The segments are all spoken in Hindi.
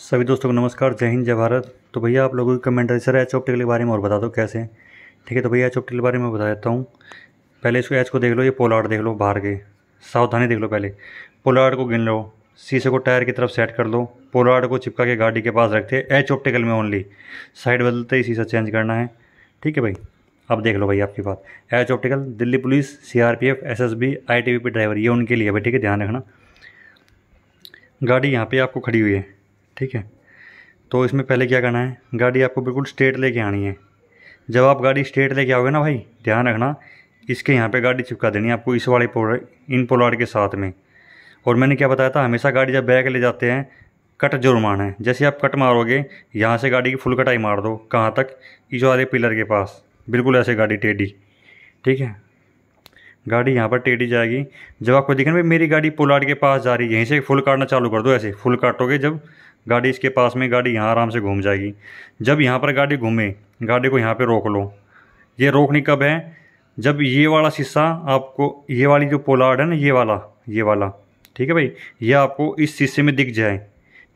सभी दोस्तों को नमस्कार जय हिंद जय भारत तो भैया आप लोगों की कमेंट है सर एच ऑप्टिकल के बारे में और बता दो कैसे ठीक है तो भैया एच ऑप्टिकल के बारे में बता देता हूँ पहले इसको एच को देख लो ये पोलार्ड देख लो बाहर के सावधानी देख लो पहले पोलार्ड को गिन लो शीशे को टायर की तरफ सेट कर लो पोलार्ड को चिपका के गाड़ी के पास रखते हैं एच ऑप्टिकल में ओनली साइड बदलते ही शीशा चेंज करना है ठीक है भाई अब देख लो भाई आपकी बात H optical Delhi police C R P F S S B I T B P driver ये उनके लिए भाई ठीक है ध्यान रखना गाड़ी यहाँ पे आपको खड़ी हुई है ठीक है तो इसमें पहले क्या करना है गाड़ी आपको बिल्कुल स्ट्रेट लेके आनी है जब आप गाड़ी स्ट्रेट लेके आओगे ना भाई ध्यान रखना इसके यहाँ पे गाड़ी चिपका देनी है आपको इस वाले पोल इन पोलार के साथ में और मैंने क्या बताया था हमेशा गाड़ी जब बैग ले जाते हैं कट जरूर मारना है जैसे आप कट मारोगे यहाँ से गाड़ी की फुल कटाई मार दो कहाँ तक इस वाले पिलर के पास बिल्कुल ऐसे गाड़ी टेढ़ी ठीक है गाड़ी यहाँ पर टेढ़ी जाएगी जब आपको देखें भाई मेरी गाड़ी पोलाट के पास जा रही है यहीं से फुल काटना चालू कर दो ऐसे फुल काटोगे जब गाड़ी इसके पास में गाड़ी यहाँ आराम से घूम जाएगी जब यहाँ पर गाड़ी घूमे गाड़ी को यहाँ पर रोक लो ये रोकनी कब है जब ये वाला शीशा आपको ये वाली जो पोलार्ड है ना ये वाला ये वाला ठीक है भाई ये आपको इस शीशे में दिख जाए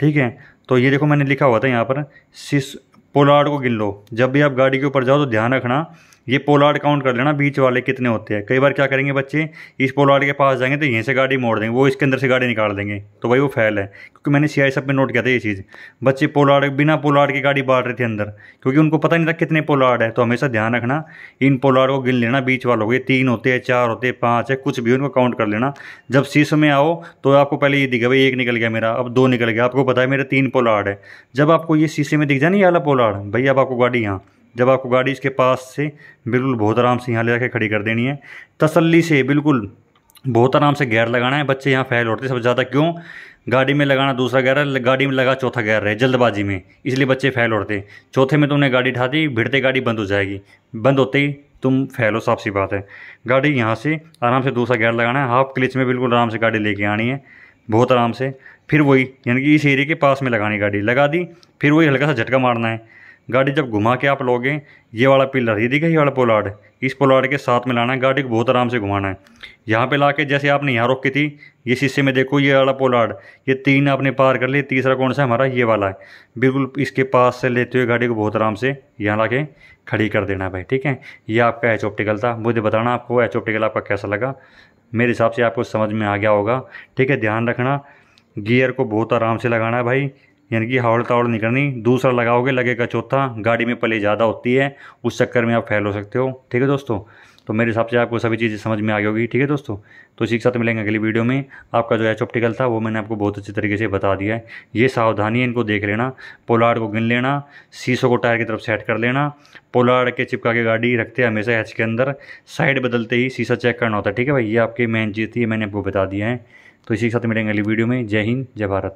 ठीक है तो ये देखो मैंने लिखा हुआ था यहाँ पर शीश पोलार्ड को गिन लो जब भी आप गाड़ी के ऊपर जाओ तो ध्यान रखना ये पोलार्ड काउंट कर लेना बीच वाले कितने होते हैं कई बार क्या करेंगे बच्चे इस पोलार्ड के पास जाएंगे तो यहीं से गाड़ी मोड़ देंगे वो इसके अंदर से गाड़ी निकाल देंगे तो भाई वो फैल है क्योंकि मैंने सी आई सब में नोट किया था ये चीज़ बच्चे पोलार्ड बिना पोलार्ड की गाड़ी बाढ़ रहे थे अंदर क्योंकि उनको पता नहीं था कितने पोलार्ड है तो हमेशा ध्यान रखना इन पोलार्ड को गिन लेना बीच वालों के तीन होते हैं चार होते हैं पाँच है कुछ भी उनको काउंट कर लेना जब शीश में आओ तो आपको पहले ये दिखा भाई एक निकल गया मेरा अब दो निकल गया आपको पता है मेरे तीन पोलार्ड है जब आपको ये शीशे में दिख जाए ना ये वाला पोलार्ड भाई अब आपको गाड़ी यहाँ जब आपको गाड़ी इसके पास से बिल्कुल बहुत आराम से यहाँ ले जाकर खड़ी कर देनी है तसल्ली से बिल्कुल बहुत आराम से गैर लगाना है बच्चे यहाँ फैल होते हैं सबसे ज़्यादा क्यों गाड़ी में लगाना दूसरा गैर है गाड़ी में लगा चौथा गैर है जल्दबाजी में इसलिए बच्चे फैल होते हैं चौथे में तुमने गाड़ी उठा दी भिड़ते गाड़ी बंद हो जाएगी बंद होते ही तुम फैलो साफ सी बात है गाड़ी यहाँ से आराम से दूसरा गैर लगाना है हाफ क्लिच में बिल्कुल आराम से गाड़ी लेके आनी है बहुत आराम से फिर वही यानी कि इस एरिए के पास में लगानी गाड़ी लगा दी फिर वही हल्का सा झटका मारना है गाड़ी जब घुमा के आप लोगे ये वाला पिलर ये दिखा ये वाला पोलाड़ इस पोलाड़ के साथ में लाना है गाड़ी को बहुत आराम से घुमाना है यहाँ पे लाके जैसे आपने यहाँ रोकी थी ये शीशे में देखो ये वाला पोलाड़ ये तीन आपने पार कर लिए तीसरा कौन सा हमारा ये वाला है बिल्कुल इसके पास से लेते हुए गाड़ी को बहुत आराम से यहाँ ला के खड़ी कर देना भाई ठीक है ये आपका एच ऑप्टिकल था मुझे बताना आपको एच ऑप्टिकल आपका कैसा लगा मेरे हिसाब से आपको समझ में आ गया होगा ठीक है ध्यान रखना गियर को बहुत आराम से लगाना है भाई यानी कि हावड़ तावड़ नहीं करनी दूसरा लगाओगे लगेगा चौथा गाड़ी में पले ज़्यादा होती है उस चक्कर में आप फैल हो सकते हो ठीक है दोस्तों तो मेरे हिसाब से आपको सभी चीज़ें समझ में आ गई होगी ठीक है दोस्तों तो इसी के साथ मिलेंगे अगली वीडियो में आपका जो एच ऑप्टिकल था वो मैंने आपको बहुत अच्छे तरीके से बता दिया है ये सावधानी इनको देख लेना पोलार्ड को गिन लेना सीसों को टायर की तरफ सेट कर लेना पोलार्ड के चिपका के गाड़ी रखते हैं हमेशा हैच के अंदर साइड बदलते ही शीशा चेक करना होता है ठीक है भाई ये आपकी मेन चीज़ थी मैंने आपको बता दिया है तो इसी के साथ मिलेंगे अगली वीडियो में जय हिंद जय भारत